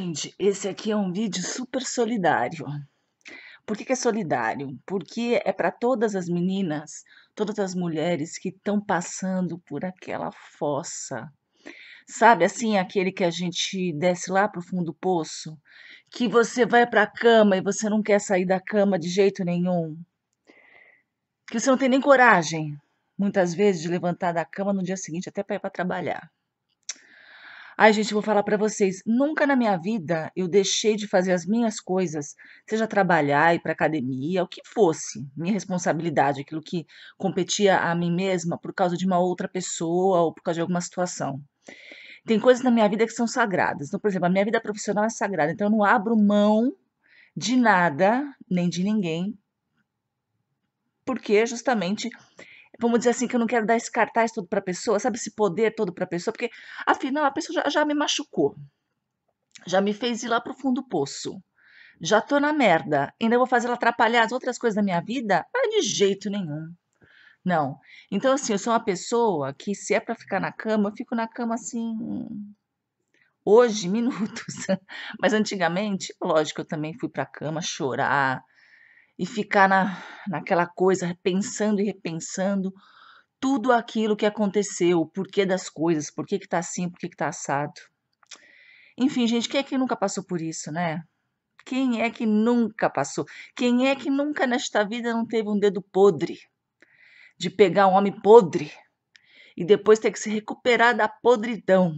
Gente, esse aqui é um vídeo super solidário. Por que, que é solidário? Porque é para todas as meninas, todas as mulheres que estão passando por aquela fossa. Sabe assim, aquele que a gente desce lá para o fundo do poço, que você vai para a cama e você não quer sair da cama de jeito nenhum, que você não tem nem coragem, muitas vezes, de levantar da cama no dia seguinte até para ir para trabalhar. Ai, gente, vou falar para vocês, nunca na minha vida eu deixei de fazer as minhas coisas, seja trabalhar, ir para academia, o que fosse, minha responsabilidade, aquilo que competia a mim mesma por causa de uma outra pessoa ou por causa de alguma situação. Tem coisas na minha vida que são sagradas. Então, por exemplo, a minha vida profissional é sagrada, então eu não abro mão de nada, nem de ninguém, porque justamente vamos dizer assim, que eu não quero dar esse cartaz todo para a pessoa, sabe, esse poder todo para a pessoa, porque afinal a pessoa já, já, me machucou, já me fez ir lá para o fundo do poço, já tô na merda, ainda vou fazer ela atrapalhar as outras coisas da minha vida? Ah, de jeito nenhum. Não. Então, assim, eu sou uma pessoa que, se é para ficar na cama, eu fico na cama assim. Hoje, minutos. Mas antigamente, lógico, eu também fui para cama chorar, e ficar na, naquela coisa, pensando e repensando tudo aquilo que aconteceu, o porquê das coisas, por que está assim, por que está assado. Enfim, gente, quem é que nunca passou por isso, né? Quem é que nunca passou? Quem é que nunca nesta vida não teve um dedo podre? De pegar um homem podre e depois ter que se recuperar da podridão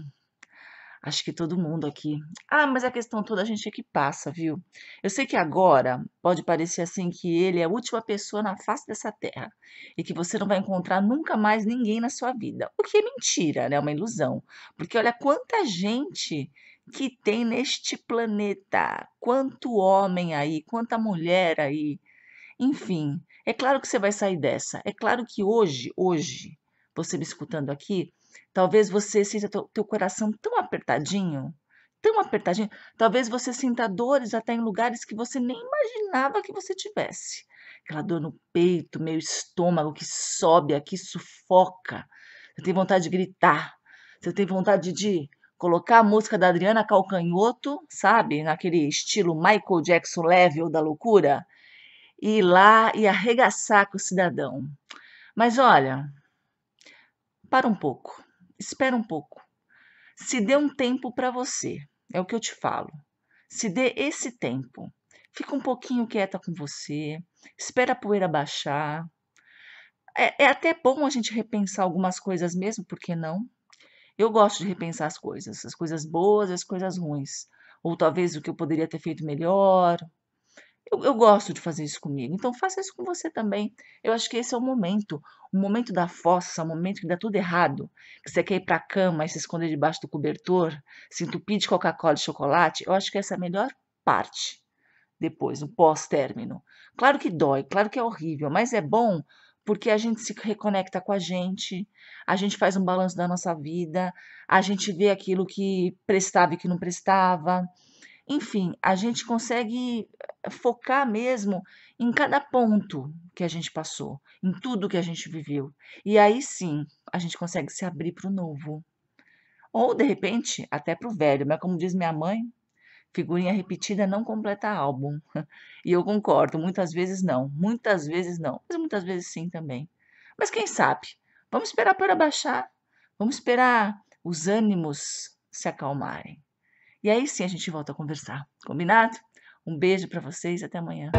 acho que todo mundo aqui. Ah, mas a questão toda a gente é que passa, viu? Eu sei que agora pode parecer assim que ele é a última pessoa na face dessa terra e que você não vai encontrar nunca mais ninguém na sua vida. O que é mentira, né? É Uma ilusão. Porque olha quanta gente que tem neste planeta, quanto homem aí, quanta mulher aí. Enfim, é claro que você vai sair dessa. É claro que hoje, hoje, você me escutando aqui, talvez você sinta teu, teu coração tão apertadinho, tão apertadinho, talvez você sinta dores até em lugares que você nem imaginava que você tivesse. Aquela dor no peito, meio estômago que sobe aqui, sufoca. Você tem vontade de gritar. Você tem vontade de colocar a música da Adriana Calcanhoto, sabe? Naquele estilo Michael Jackson level da loucura. E ir lá e arregaçar com o cidadão. Mas olha, para um pouco, espera um pouco. Se dê um tempo para você, é o que eu te falo. Se dê esse tempo. Fica um pouquinho quieta com você, espera a poeira baixar. É, é até bom a gente repensar algumas coisas mesmo, por que não? Eu gosto de repensar as coisas, as coisas boas e as coisas ruins. Ou talvez o que eu poderia ter feito melhor, eu, eu, gosto de fazer isso comigo, então faça isso com você também. Eu acho que esse é o momento, o momento da fossa, o momento que dá tudo errado, que você quer ir para a cama e se esconder debaixo do cobertor, se entupir de Coca-Cola e chocolate. Eu acho que essa é a melhor parte depois, no pós-término. Claro que dói, claro que é horrível, mas é bom porque a gente se reconecta com a gente, a gente faz um balanço da nossa vida, a gente vê aquilo que prestava e que não prestava, enfim, a gente consegue eh, focar mesmo em cada ponto que a gente passou, em tudo que a gente viveu. E aí sim, a gente consegue se abrir para o novo. Ou, de repente, até para o velho. Mas, como diz minha mãe, figurinha repetida não completa álbum. E eu concordo, muitas vezes não. Muitas vezes não. Mas muitas vezes sim também. Mas quem sabe? Vamos esperar para baixar. Vamos esperar os ânimos se acalmarem. E aí sim a gente volta a conversar. Combinado? Um beijo para vocês, até amanhã.